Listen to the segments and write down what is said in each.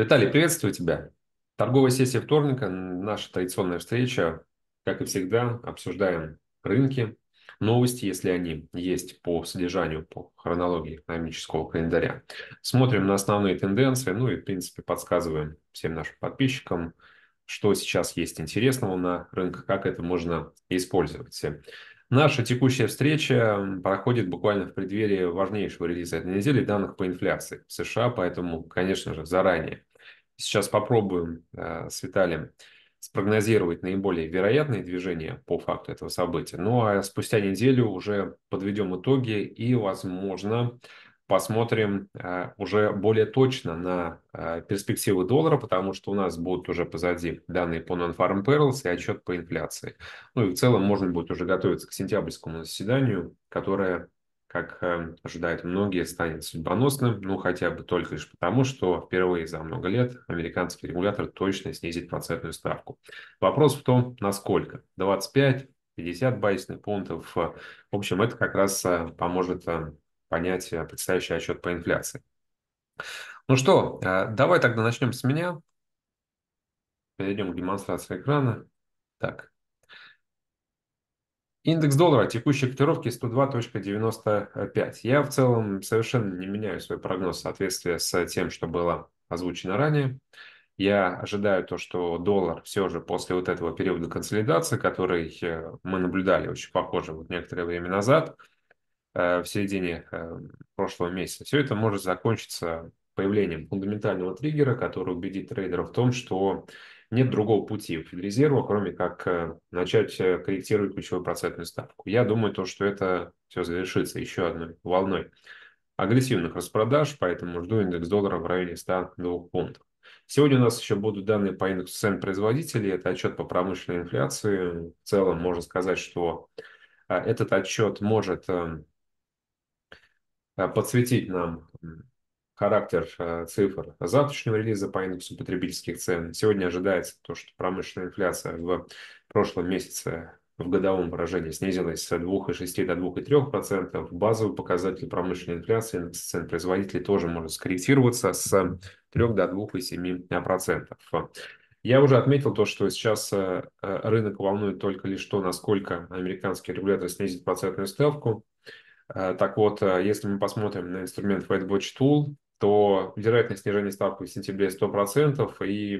Виталий, приветствую тебя. Торговая сессия вторника, наша традиционная встреча. Как и всегда, обсуждаем рынки, новости, если они есть по содержанию, по хронологии экономического календаря. Смотрим на основные тенденции, ну и, в принципе, подсказываем всем нашим подписчикам, что сейчас есть интересного на рынке, как это можно использовать. Наша текущая встреча проходит буквально в преддверии важнейшего релиза этой недели данных по инфляции в США, поэтому, конечно же, заранее Сейчас попробуем э, с Виталием спрогнозировать наиболее вероятные движения по факту этого события. Ну а спустя неделю уже подведем итоги и, возможно, посмотрим э, уже более точно на э, перспективы доллара, потому что у нас будут уже позади данные по Non-Farm Perils и отчет по инфляции. Ну и в целом можно будет уже готовиться к сентябрьскому заседанию, которое как эм, ожидают многие, станет судьбоносным, ну хотя бы только лишь потому, что впервые за много лет американский регулятор точно снизит процентную ставку. Вопрос в том, насколько. 25, 50 базисных пунктов. Э, в общем, это как раз э, поможет э, понять предстоящий отчет по инфляции. Ну что, давай тогда начнем с меня. Перейдем к демонстрации экрана. Так, Индекс доллара текущей котировки 102.95. Я в целом совершенно не меняю свой прогноз в соответствии с тем, что было озвучено ранее. Я ожидаю то, что доллар все же после вот этого периода консолидации, который э, мы наблюдали очень похоже вот некоторое время назад, э, в середине э, прошлого месяца, все это может закончиться появлением фундаментального триггера, который убедит трейдера в том, что нет другого пути у Федрезерва, кроме как э, начать э, корректировать ключевую процентную ставку. Я думаю, то, что это все завершится еще одной волной агрессивных распродаж, поэтому жду индекс доллара в районе 102 пунктов. Сегодня у нас еще будут данные по индексу цен производителей. Это отчет по промышленной инфляции. В целом можно сказать, что э, этот отчет может эм, подсветить нам характер э, цифр завтрашнего релиза по индексу потребительских цен. Сегодня ожидается то, что промышленная инфляция в прошлом месяце в годовом выражении снизилась с 2,6 до 2,3%. Базовый показатель промышленной инфляции индекс цен производителей тоже может скорректироваться с 3 до 2,7%. Я уже отметил то, что сейчас э, рынок волнует только лишь то, насколько американский регулятор снизит процентную ставку. Э, так вот, если мы посмотрим на инструмент Whitewatch Tool, то вероятность снижения ставки в сентябре 100%, и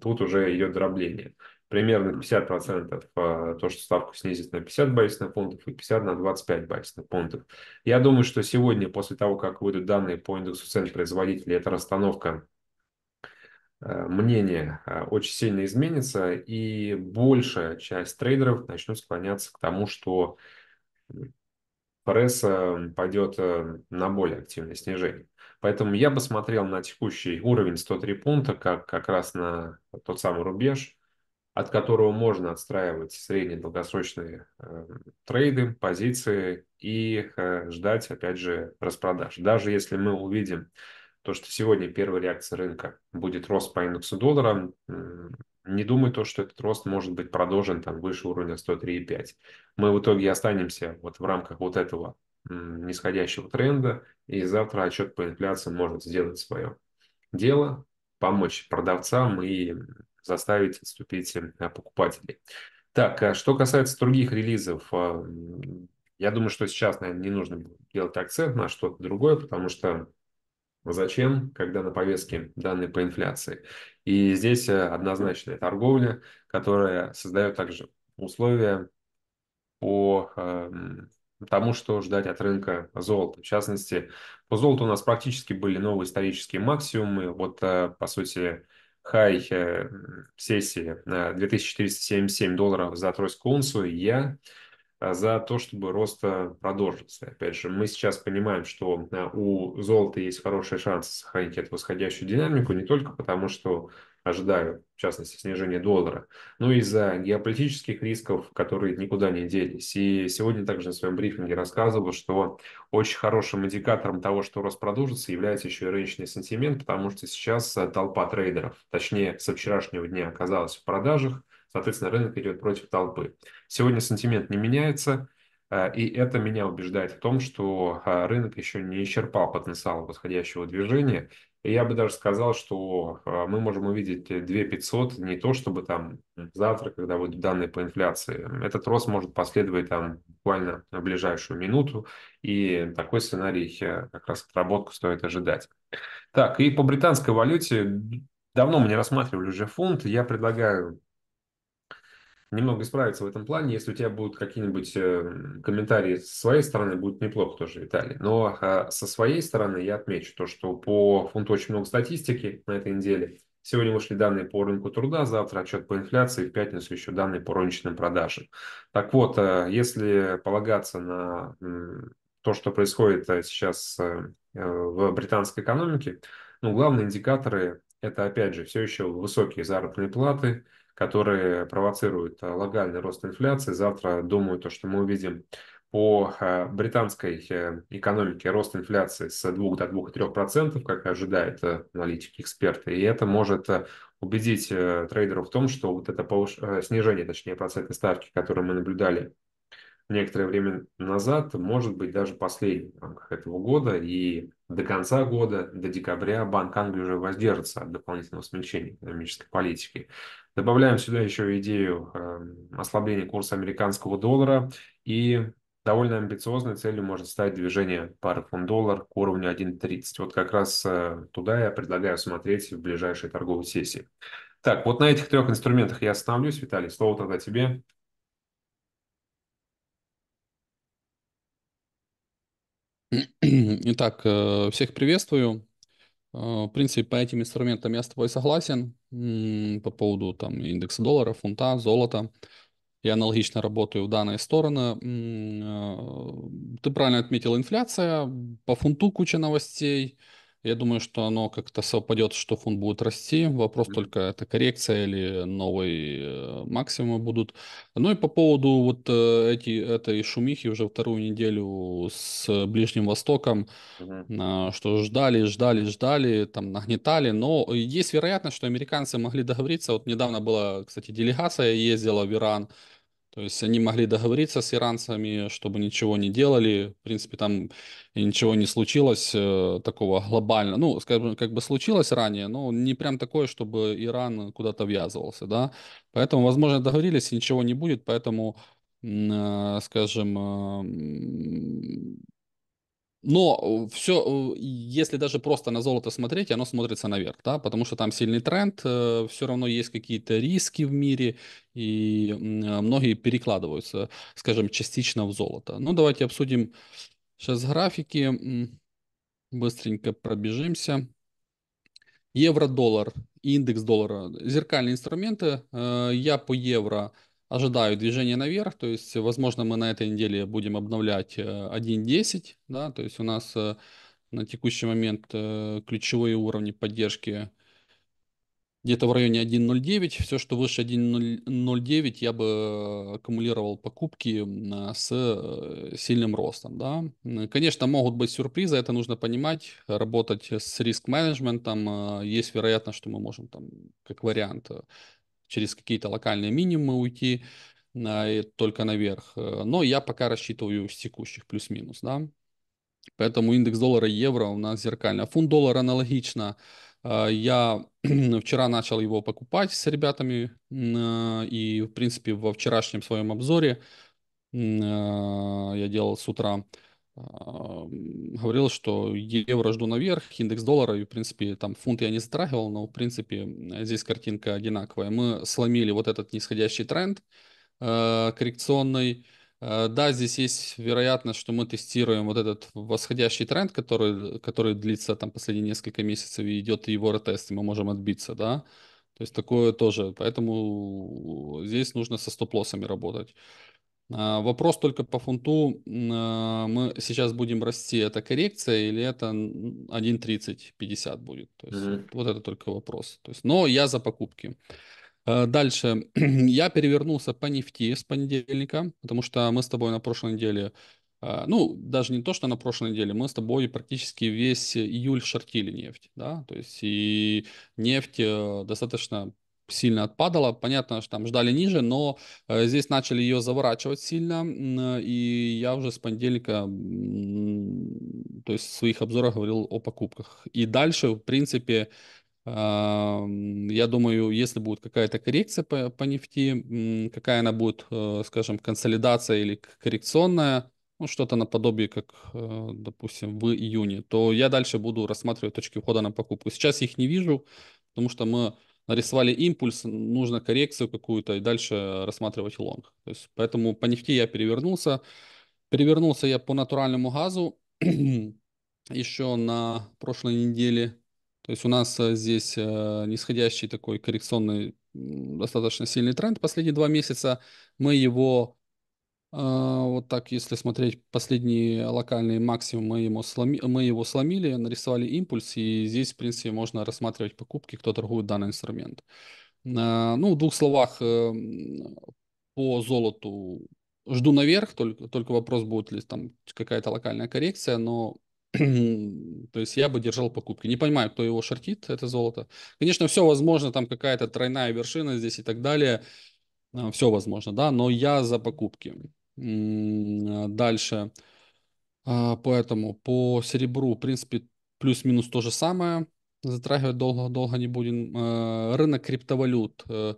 тут уже ее дробление. Примерно 50% а, то, что ставку снизит на 50 базисных пунктов и 50 на 25 базисных пунктов. Я думаю, что сегодня, после того, как выйдут данные по индексу цен производителей, эта расстановка а, мнение а, очень сильно изменится, и большая часть трейдеров начнет склоняться к тому, что фрс пойдет э, на более активное снижение. Поэтому я бы смотрел на текущий уровень 103 пункта, как как раз на тот самый рубеж, от которого можно отстраивать средние долгосрочные э, трейды, позиции и э, ждать, опять же, распродаж. Даже если мы увидим то, что сегодня первая реакция рынка будет рост по индексу доллара, э, не думаю, то, что этот рост может быть продолжен там выше уровня 103,5. Мы в итоге останемся вот в рамках вот этого нисходящего тренда, и завтра отчет по инфляции может сделать свое дело, помочь продавцам и заставить вступить э, покупателей. Так, а что касается других релизов, а, я думаю, что сейчас, наверное, не нужно делать акцент на что-то другое, потому что зачем, когда на повестке данные по инфляции. И здесь э, однозначная торговля, которая создает также условия по э, тому, что ждать от рынка золота. В частности, по золоту у нас практически были новые исторические максимумы. Вот, э, по сути, хай э, сессии э, 2477 долларов за тройскую унцию. Я за то, чтобы рост продолжился. Опять же, мы сейчас понимаем, что у золота есть хорошие шансы сохранить эту восходящую динамику, не только потому, что ожидают, в частности, снижение доллара, но ну и из-за геополитических рисков, которые никуда не делись. И сегодня также на своем брифинге рассказывал, что очень хорошим индикатором того, что рост продолжится, является еще и рыночный сентимент, потому что сейчас э, толпа трейдеров, точнее, со вчерашнего дня оказалась в продажах, соответственно, рынок идет против толпы. Сегодня сантимент не меняется, э, и это меня убеждает в том, что э, рынок еще не исчерпал потенциал восходящего движения, я бы даже сказал, что а, мы можем увидеть 2 500, не то чтобы там завтра, когда будут данные по инфляции. Этот рост может последовать там буквально в ближайшую минуту, и такой сценарий как раз отработку стоит ожидать. Так, и по британской валюте давно мы не рассматривали уже фунт. Я предлагаю немного исправиться в этом плане. Если у тебя будут какие-нибудь эм, комментарии с своей стороны, будет неплохо тоже, Виталий. Но а, со своей стороны я отмечу то, что по фунту очень много статистики на этой неделе. Сегодня вышли данные по рынку труда, завтра отчет по инфляции, в пятницу еще данные по розничным продажам. Так вот, э, если полагаться на то, что происходит э, сейчас э, в британской экономике, ну, главные индикаторы – это, опять же, все еще высокие заработные платы – которые провоцируют э, локальный рост инфляции. Завтра, думаю, то, что мы увидим по э, британской э, экономике рост инфляции с 2 до 2,3%, как ожидает аналитики, эксперты. И это может убедить трейдеров в том, что вот это повыш... снижение, точнее, процентной ставки, которое мы наблюдали некоторое время назад, может быть, даже последний в рамках этого года, и до конца года, до декабря Банк Англии уже воздержится от дополнительного смягчения экономической политики. Добавляем сюда еще идею эм, ослабления курса американского доллара, и довольно амбициозной целью может стать движение пары фунт-доллар к уровню 1.30. Вот как раз э, туда я предлагаю смотреть в ближайшей торговой сессии. Так, вот на этих трех инструментах я остановлюсь. Виталий, слово тогда тебе. Итак, э, всех приветствую. Э, в принципе, по этим инструментам я с тобой согласен по поводу там индекса доллара, фунта, золота. Я аналогично работаю в данной стороне. Э, ты правильно отметил инфляция, по фунту куча новостей – я думаю, что оно как-то совпадет, что фунт будет расти. Вопрос mm-hmm. только, это коррекция или новые э, максимумы будут. Ну и по поводу вот э, эти, этой шумихи уже вторую неделю с э, Ближним Востоком, mm-hmm. что ждали, ждали, ждали, там нагнетали. Но есть вероятность, что американцы могли договориться. Вот недавно была, кстати, делегация ездила в Иран. То есть они могли договориться с иранцами, чтобы ничего не делали. В принципе, там ничего не случилось э, такого глобально. Ну, скажем, как бы случилось ранее, но не прям такое, чтобы Иран куда-то ввязывался, да. Поэтому, возможно, договорились, и ничего не будет, поэтому э, скажем, э, но э, все, э, если даже просто на золото смотреть, оно смотрится наверх, да, потому что там сильный тренд, э, все равно есть какие-то риски в мире, и многие перекладываются, скажем, частично в золото. Ну, давайте обсудим сейчас графики, быстренько пробежимся. Евро-доллар, индекс доллара, зеркальные инструменты. Я по евро ожидаю движения наверх, то есть, возможно, мы на этой неделе будем обновлять 1.10, э, да, то есть у нас э, на текущий момент э, ключевые уровни поддержки где-то в районе 1.09, все, что выше 1.09, я бы аккумулировал покупки с сильным ростом, да. Конечно, могут быть сюрпризы, это нужно понимать, работать с риск-менеджментом, есть вероятность, что мы можем там, как вариант, через какие-то локальные минимумы уйти на, только наверх. Э, но я пока рассчитываю с текущих плюс-минус, да. Поэтому индекс доллара и евро у нас зеркально. А фунт доллара аналогично. Э, я вчера начал его покупать с ребятами, э, и, в принципе, во вчерашнем своем обзоре я делал с утра. А, говорил, что евро жду наверх, индекс доллара, и, в принципе, там фунт я не затрагивал, но, в принципе, здесь картинка одинаковая. Мы сломили вот этот нисходящий тренд э, коррекционный. Э, да, здесь есть вероятность, что мы тестируем вот этот восходящий тренд, который, который длится там последние несколько месяцев и идет его ретест, и мы можем отбиться, да. То есть такое тоже. Поэтому здесь нужно со стоп-лоссами работать. А, вопрос только по фунту. А, мы сейчас будем расти, это коррекция или это 1.3050 будет? То есть, mm-hmm. Вот это только вопрос. То есть, но я за покупки. А, дальше. Я перевернулся по нефти с понедельника, потому что мы с тобой на прошлой неделе, ну, даже не то, что на прошлой неделе, мы с тобой практически весь июль шортили нефть, да, то есть и нефть э, достаточно сильно отпадала. Понятно, что там ждали ниже, но э, здесь начали ее заворачивать сильно, и я уже с понедельника, то есть в своих обзорах говорил о покупках. И дальше, в принципе, э, я думаю, если будет какая-то коррекция по, по нефти, какая она будет, э, скажем, консолидация или коррекционная, ну, что-то наподобие, как, допустим, в июне, то я дальше буду рассматривать точки входа на покупку. Сейчас их не вижу, потому что мы нарисовали импульс, нужно коррекцию какую-то и дальше рассматривать лонг. То есть, поэтому по нефти я перевернулся. Перевернулся я по натуральному газу еще на прошлой неделе. То есть у нас э, здесь э, нисходящий такой коррекционный достаточно сильный тренд последние два месяца. Мы его а, вот так, если смотреть последние локальные максимумы, мы, ему сломи... мы его сломили, нарисовали импульс, и здесь, в принципе, можно рассматривать покупки, кто торгует данный инструмент. А, ну, в двух словах, эм, по золоту жду наверх, только, только вопрос, будет ли там какая-то локальная коррекция, но то есть я бы держал покупки. Не понимаю, кто его шортит, это золото. Конечно, все возможно, там какая-то тройная вершина здесь и так далее. А, все возможно, да, но я за покупки. А, дальше. А, поэтому по серебру, в принципе, плюс-минус то же самое. Затрагивать долго-долго не будем. А, рынок криптовалют э,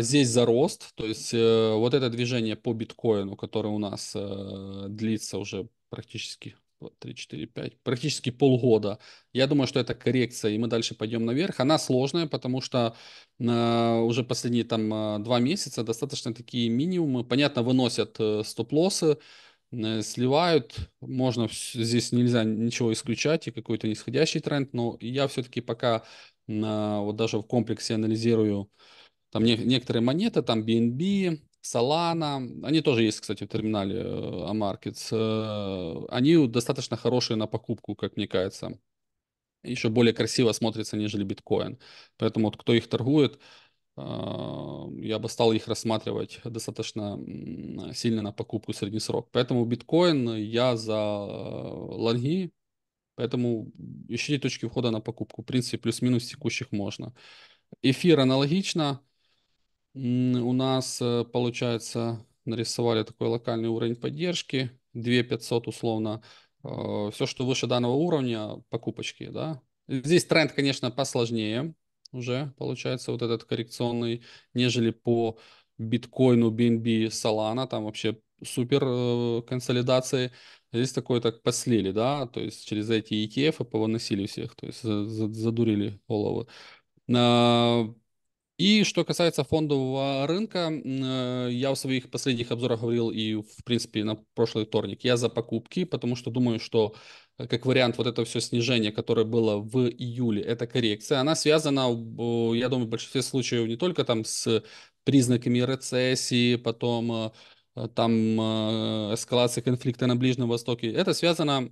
здесь за рост. То есть э, вот это движение по биткоину, которое у нас э, длится уже практически вот, 3, 4, 5, практически полгода. Я думаю, что это коррекция, и мы дальше пойдем наверх. Она сложная, потому что э, уже последние там э, два месяца достаточно такие минимумы. Понятно, выносят э, стоп-лоссы, э, сливают. Можно, здесь нельзя ничего исключать, и какой-то нисходящий тренд, но я все-таки пока э, вот даже в комплексе анализирую там не, некоторые монеты, там BNB, Solana, они тоже есть, кстати, в терминале э, Amarkets, э, они достаточно хорошие на покупку, как мне кажется. Еще более красиво смотрятся, нежели биткоин. Поэтому вот кто их торгует, э, я бы стал их рассматривать достаточно сильно на покупку средний срок. Поэтому биткоин я за лонги, поэтому ищите точки входа на покупку. В принципе, плюс-минус текущих можно. Эфир аналогично – у нас, э, получается, нарисовали такой локальный уровень поддержки, 2500 условно. Э, Все, что выше данного уровня, покупочки, да. Здесь тренд, конечно, посложнее уже, получается, вот этот коррекционный, нежели по биткоину, BNB, Solana, там вообще супер э, консолидации. Здесь такое так послили, да, то есть через эти ETF и повыносили всех, то есть задурили головы. А, и что касается фондового рынка, э, я в своих последних обзорах говорил и, в принципе, на прошлый вторник, я за покупки, потому что думаю, что э, как вариант вот это все снижение, которое было в июле, это коррекция. Она связана, я думаю, в большинстве случаев не только там с признаками рецессии, потом э, там эскалации конфликта на Ближнем Востоке. Это связано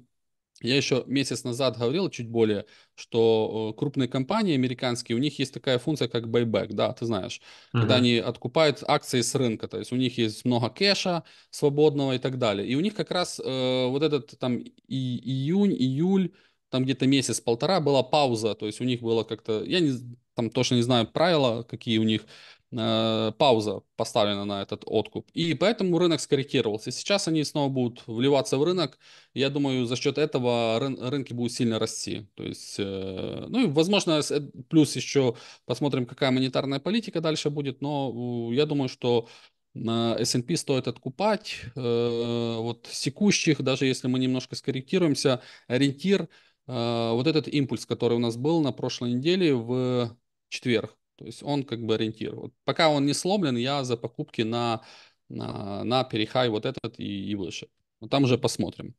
я еще месяц назад говорил чуть более, что э, крупные компании американские, у них есть такая функция, как buyback, да, ты знаешь, uh-huh. когда они откупают акции с рынка, то есть у них есть много кэша свободного и так далее. И у них как раз э, вот этот там и, июнь, июль, там где-то месяц-полтора была пауза, то есть у них было как-то, я не, там точно не знаю правила, какие у них, Э, пауза поставлена на этот откуп. И поэтому рынок скорректировался. Сейчас они снова будут вливаться в рынок. Я думаю, за счет этого рын рынки будут сильно расти. То есть, э, ну и, возможно, э, плюс еще посмотрим, какая монетарная политика дальше будет. Но э, я думаю, что на S&P стоит откупать. Э, вот с текущих, даже если мы немножко скорректируемся, ориентир, э, вот этот импульс, который у нас был на прошлой неделе в четверг. То есть он как бы ориентир. Вот пока он не сломлен, я за покупки на, на, на перехай вот этот и, и выше. Но там уже посмотрим.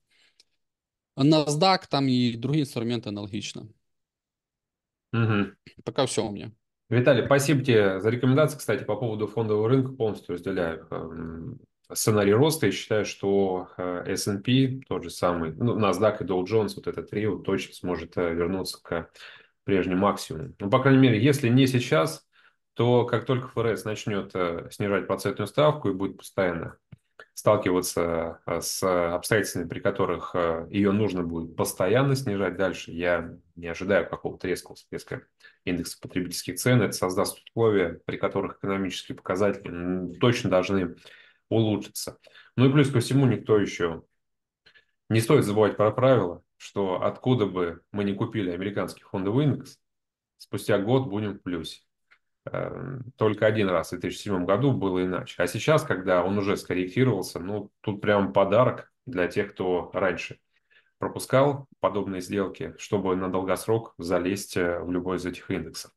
NASDAQ, там и другие инструменты аналогично. Угу. Пока все у меня. Виталий, спасибо тебе за рекомендации, кстати, по поводу фондового рынка полностью разделяю эм, сценарий роста. Я считаю, что э, S&P, тот же самый, ну, NASDAQ и Dow Jones, вот этот трио точно сможет э, вернуться к прежний максимум. Ну, по крайней мере, если не сейчас, то как только ФРС начнет э, снижать процентную ставку и будет постоянно сталкиваться э, с обстоятельствами, при которых э, ее нужно будет постоянно снижать дальше, я не ожидаю какого-то резкого всплеска индекса потребительских цен. Это создаст условия, при которых экономические показатели точно должны улучшиться. Ну и плюс ко всему, никто еще... Не стоит забывать про правила что откуда бы мы не купили американский фондовый индекс, спустя год будем в плюсе. Эм, только один раз в 2007 году было иначе. А сейчас, когда он уже скорректировался, ну, тут прям подарок для тех, кто раньше пропускал подобные сделки, чтобы на долгосрок залезть э, в любой из этих индексов.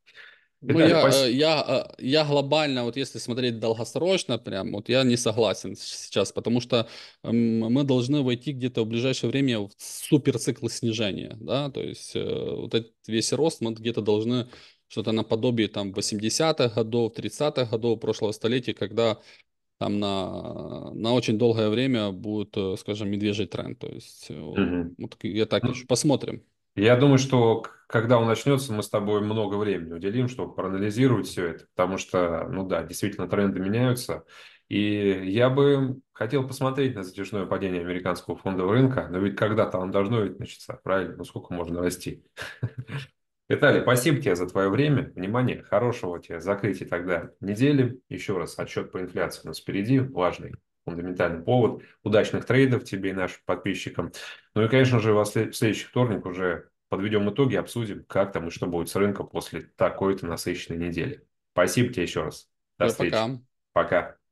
Ну, я, э, я, э, я глобально, вот если смотреть долгосрочно, прям вот я не согласен сейчас, потому что эм, мы должны войти где-то в ближайшее время в суперцикл снижения, да, то есть э, вот этот весь рост мы где-то должны что-то наподобие там 80-х годов, 30-х годов прошлого столетия, когда там на, на очень долгое время будет, скажем, медвежий тренд. То есть mm-hmm. вот я так mm-hmm. посмотрим. Я думаю, что когда он начнется, мы с тобой много времени уделим, чтобы проанализировать все это, потому что, ну да, действительно тренды меняются. И я бы хотел посмотреть на затяжное падение американского фондового рынка, но ведь когда-то он должно ведь начаться, правильно? Ну сколько можно расти? Виталий, спасибо тебе за твое время, внимание, хорошего тебе закрытия тогда недели. Еще раз, отчет по инфляции у нас впереди, важный фундаментальный повод. Удачных трейдов тебе и нашим подписчикам. Ну и, конечно же, в следующий вторник уже подведем итоги, обсудим, как там и что будет с рынком после такой-то насыщенной недели. Спасибо тебе еще раз. До да, встречи. Пока. пока.